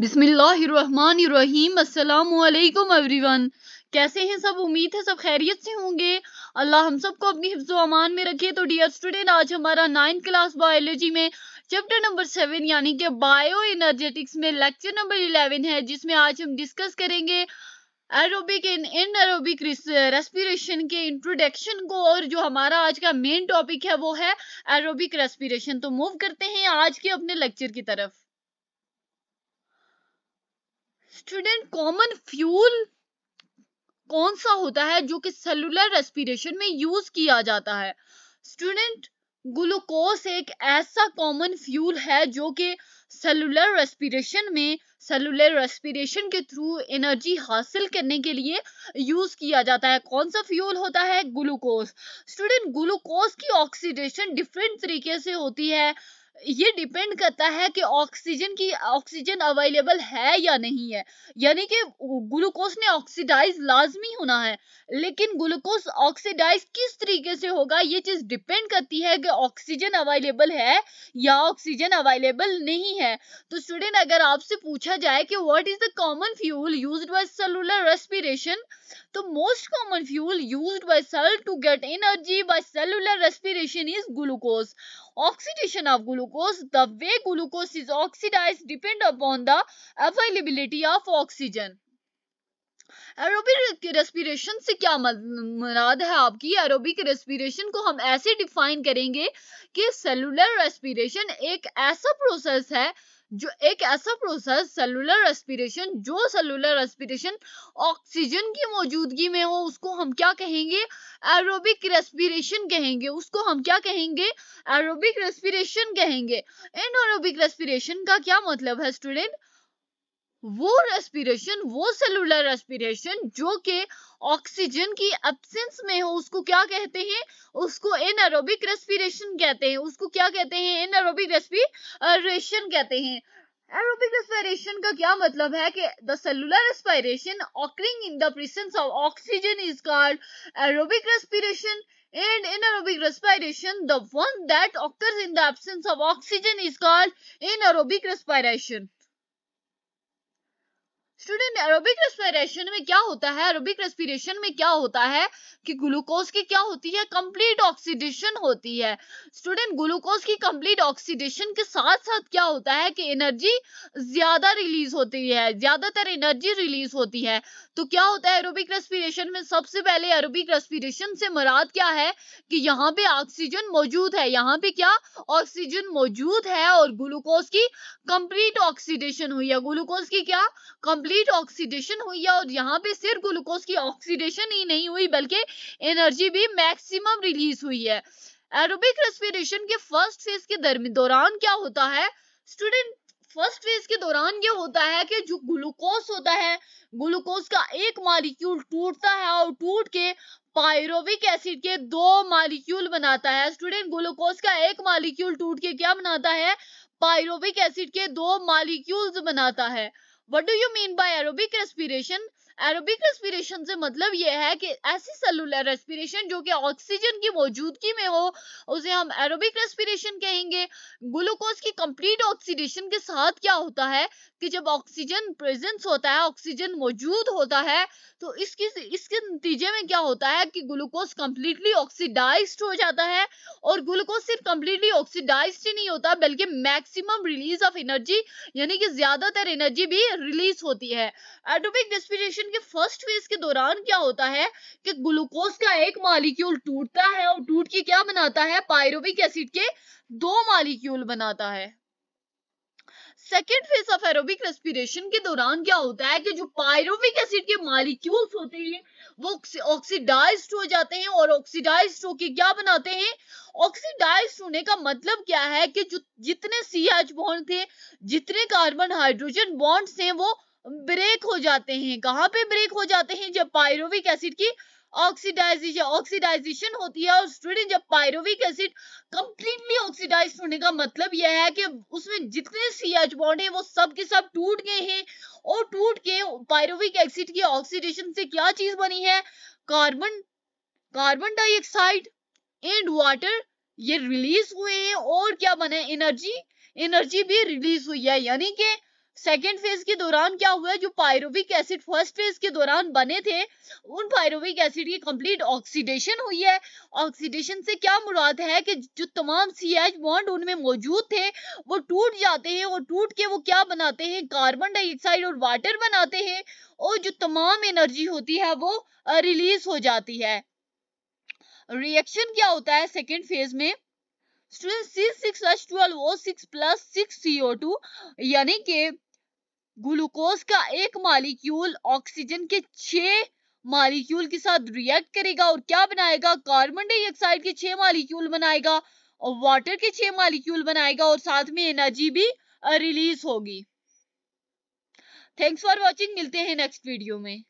बिसमीम अल्लाम एवरीवन कैसे हैं सब उम्मीद है सब खैरियत से होंगे अल्लाह हम सबको अपनी हिफ्जो अमान में रखे तो डियर स्टूडेंट आज हमारा नाइन्थ क्लास बायोलॉजी में चैप्टर नंबर सेवन यानी कि बायो एनर्जेटिक्स में लेक्चर नंबर इलेवन है जिसमें आज हम डिस्कस करेंगे aerobic and anaerobic respiration के इंट्रोडक्शन को और जो हमारा आज का मेन टॉपिक है वो है एरोबिक रेस्पिरेशन तो मूव करते हैं आज के अपने लेक्चर की तरफ स्टूडेंट कॉमन फ्यूल कौन सा होता है जो कि सेलुलर रेस्पिरेशन में यूज किया जाता है स्टूडेंट ग्लूकोस एक ऐसा कॉमन फ्यूल है जो कि सेलुलर रेस्पिरेशन में सेलुलर रेस्पिरेशन के थ्रू एनर्जी हासिल करने के लिए यूज किया जाता है कौन सा फ्यूल होता है ग्लूकोस स्टूडेंट ग्लूकोस की ऑक्सीडेशन डिफरेंट तरीके से होती है ये डिपेंड करता है कि ऑक्सीजन की ऑक्सीजन अवेलेबल है या नहीं है यानी कि ग्लूकोज ने ऑक्सीडाइज लाजमी होना है लेकिन ग्लूकोज ऑक्सीडाइज किस तरीके से होगा ये चीज डिपेंड करती है कि ऑक्सीजन अवेलेबल है या ऑक्सीजन अवेलेबल नहीं है तो स्टूडेंट अगर आपसे पूछा जाए कि what is the common fuel use by cellular respiration तो most common fuel use by cell to get energy by cellular respiration is glucose oxidation of glucose the way glucose is oxidize depend upon the availability of oxygen aerobic respiration से क्या मुराद है आपकी aerobic respiration को हम ऐसे define करेंगे कि cellular respiration एक ऐसा प्रोसेस है जो एक ऐसा प्रोसेस सेलुलर रेस्पिरेशन जो सेलुलर रेस्पिरेशन ऑक्सीजन की मौजूदगी में हो उसको हम क्या कहेंगे एरोबिक रेस्पिरेशन कहेंगे उसको हम क्या कहेंगे एरोबिक रेस्पिरेशन कहेंगे इन एरोबिक रेस्पिरेशन का क्या मतलब है स्टूडेंट वो रेस्पिरेशन वो सेलुलर रेस्पिरेशन जो कि ऑक्सीजन की एब्सेंस में हो उसको क्या कहते हैं उसको एनारोबिक रेस्पिरेशन कहते हैं उसको क्या कहते हैं एनारोबिक रेस्पिरेशन कहते हैं एरोबिक रेस्पिरेशन का क्या मतलब है कि the cellular respiration occurring in the presence of oxygen is called aerobic respiration and anaerobic respiration the one that occurs in the absence of oxygen is called anaerobic respiration student aerobic respiration में क्या होता है aerobic respiration में क्या होता है कि glucose की क्या होती है कंप्लीट ऑक्सीडेशन होती है स्टूडेंट ग्लूकोज की कंप्लीट ऑक्सीडेशन के साथ साथ क्या होता है कि एनर्जी ज्यादा रिलीज होती है ज्यादातर एनर्जी रिलीज होती है तो क्या होता है एरोबिक रेस्पिरेशन में सबसे पहले एरोबिक रेस्पिरेशन से मुराद क्या है कि यहाँ पे ऑक्सीजन मौजूद है यहाँ पे क्या ऑक्सीजन मौजूद है और ग्लूकोज की कंप्लीट ऑक्सीडेशन हुई है ग्लूकोज की क्या कंप्लीट कंप्लीट ऑक्सीडेशन हुई है और यहाँ पे सिर्फ ग्लूकोज की ऑक्सीडेशन ही नहीं हुई बल्कि एनर्जी भी मैक्सिमम रिलीज हुई है एरोबिक रेस्पिरेशन के फर्स्ट फेज के दौरान क्या होता है स्टूडेंट फर्स्ट फेज के दौरान ये होता है कि जो ग्लूकोज होता है ग्लूकोज का एक मालिक्यूल टूटता है और टूट के पायरोविक एसिड के दो मालिक्यूल बनाता है स्टूडेंट ग्लूकोज का एक मालिक्यूल टूट के क्या बनाता है पायरोविक एसिड के दो मालिक्यूल्स बनाता है What do you mean by aerobic respiration? Aerobic respiration से मतलब ये है कि ऐसी सेलुलर रेस्पिरेशन जो कि ऑक्सीजन की मौजूदगी में हो उसे हम एरोबिक रेस्पिरेशन कहेंगे ग्लूकोज की कंप्लीट ऑक्सीडेशन के साथ क्या होता है कि जब ऑक्सीजन प्रेजेंस होता है ऑक्सीजन मौजूद होता है तो इसकी इसके नतीजे में क्या होता है कि ग्लूकोज कंप्लीटली ऑक्सीडाइज हो जाता है और ग्लूकोज सिर्फ कंप्लीटली ऑक्सीडाइज ही नहीं होता बल्कि मैक्सिमम रिलीज ऑफ एनर्जी यानी कि ज्यादातर एनर्जी भी रिलीज होती है एरोबिक रेस्पिरेशन कि फर्स्ट फेज के दौरान क्या होता है कि ग्लूकोज का एक मालिक्यूल टूटता है और टूट के क्या बनाता है पायरोविक एसिड के दो मालिक्यूल बनाता है second phase of aerobic respiration के दौरान क्या होता है कि जो पायरोविक एसिड के मालिक्यूल्स होते हैं वो ऑक्सीडाइज हो जाते हैं और ऑक्सीडाइज होकर क्या बनाते हैं ऑक्सीडाइज होने का मतलब क्या है कि जो जितने सी एच बॉन्ड थे जितने कार्बन हाइड्रोजन बॉन्ड्स हैं वो ब्रेक हो जाते हैं कहाँ पे ब्रेक हो जाते हैं जब पायरोविक एसिड की ऑक्सीडाइजेशन ऑक्सीडाइजेशन होती है और स्टूडेंट जब पायरोविक एसिड कंप्लीटली ऑक्सीडाइज होने का मतलब यह है कि उसमें जितने सी एच बॉन्ड है वो सब के सब टूट गए हैं और टूट के पायरोविक एसिड की ऑक्सीडेशन से क्या चीज बनी है carbon carbon dioxide and water ये रिलीज हुए हैं और क्या बने एनर्जी एनर्जी भी रिलीज हुई है यानी कि सेकेंड फेज के दौरान क्या हुआ जो पायरोविक एसिड फर्स्ट फेज के दौरान बने थे उन पायरोविक एसिड की कंप्लीट ऑक्सीडेशन हुई है ऑक्सीडेशन से क्या मुराद है कि जो तमाम सी एच बॉन्ड उनमें मौजूद थे वो टूट जाते हैं और टूट के वो क्या बनाते हैं कार्बन डाइऑक्साइड और वाटर बनाते हैं और जो तमाम एनर्जी होती है वो रिलीज हो जाती है रिएक्शन क्या होता है सेकेंड फेज में यानी कि ग्लूकोज का एक मालिक्यूल ऑक्सीजन के छह मालिक्यूल के साथ रिएक्ट करेगा और क्या बनाएगा कार्बन डाइऑक्साइड के छह मालिक्यूल बनाएगा और वाटर के छह मालिक्यूल बनाएगा और साथ में एनर्जी भी रिलीज होगी थैंक्स फॉर वॉचिंग मिलते हैं नेक्स्ट वीडियो में